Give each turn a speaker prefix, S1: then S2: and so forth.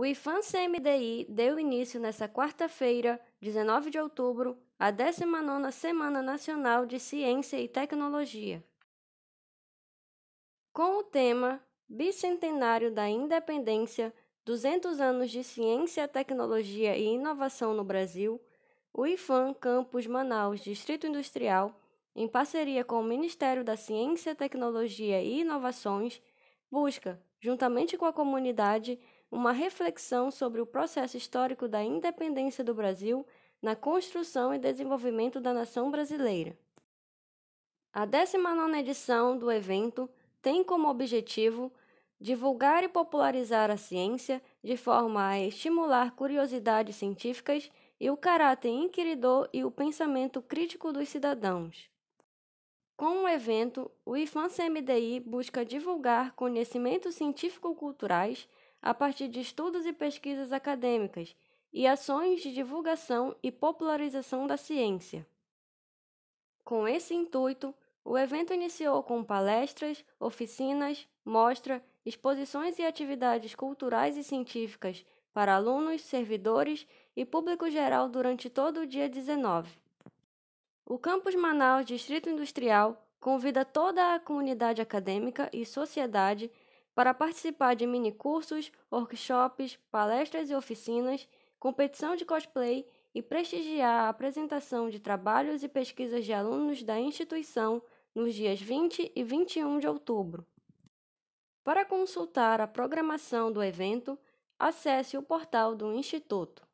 S1: O IFAM-CMDI deu início nesta quarta-feira, 19 de outubro, à 19ª Semana Nacional de Ciência e Tecnologia. Com o tema Bicentenário da Independência, 200 anos de ciência, tecnologia e inovação no Brasil, o IFAM Campus Manaus Distrito Industrial, em parceria com o Ministério da Ciência, Tecnologia e Inovações, busca, juntamente com a comunidade, uma reflexão sobre o processo histórico da independência do Brasil na construção e desenvolvimento da nação brasileira. A 19 edição do evento tem como objetivo divulgar e popularizar a ciência de forma a estimular curiosidades científicas e o caráter inquiridor e o pensamento crítico dos cidadãos. Com o evento, o IFAM-CMDI busca divulgar conhecimentos científico-culturais a partir de estudos e pesquisas acadêmicas e ações de divulgação e popularização da ciência. Com esse intuito, o evento iniciou com palestras, oficinas, mostra, exposições e atividades culturais e científicas para alunos, servidores e público geral durante todo o dia 19. O Campus Manaus Distrito Industrial convida toda a comunidade acadêmica e sociedade para participar de minicursos, workshops, palestras e oficinas, competição de cosplay e prestigiar a apresentação de trabalhos e pesquisas de alunos da instituição nos dias 20 e 21 de outubro. Para consultar a programação do evento, acesse o portal do Instituto.